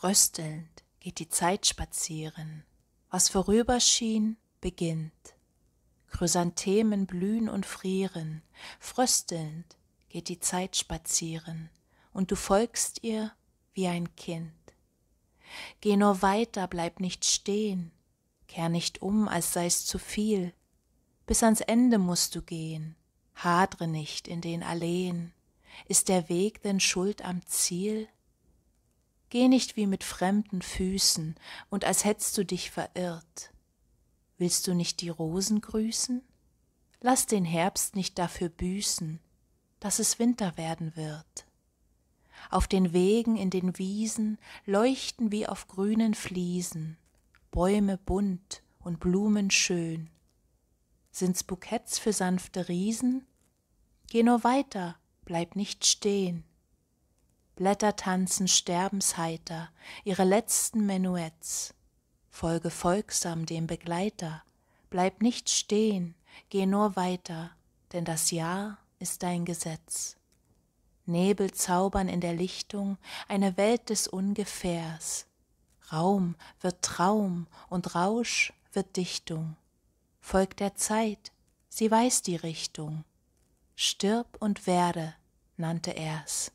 fröstelnd geht die Zeit spazieren. Was vorüberschien, beginnt. Chrysanthemen blühen und frieren, fröstelnd geht die Zeit spazieren, und du folgst ihr wie ein Kind. Geh nur weiter, bleib nicht stehen, kehr nicht um, als sei's zu viel, bis ans Ende musst du gehen, hadre nicht in den Alleen, ist der Weg denn schuld am Ziel? Geh nicht wie mit fremden Füßen und als hättst du dich verirrt. Willst du nicht die Rosen grüßen? Lass den Herbst nicht dafür büßen, dass es Winter werden wird. Auf den Wegen in den Wiesen leuchten wie auf grünen Fliesen Bäume bunt und Blumen schön. Sind's Buketts für sanfte Riesen? Geh nur weiter, bleib nicht stehen. Blätter tanzen sterbensheiter ihre letzten Menuetts. Folge folgsam dem Begleiter, bleib nicht stehen, geh nur weiter, denn das Jahr ist dein Gesetz. Nebel zaubern in der Lichtung eine Welt des Ungefährs. Raum wird Traum und Rausch wird Dichtung. Folg der Zeit, sie weiß die Richtung. Stirb und werde, nannte er's.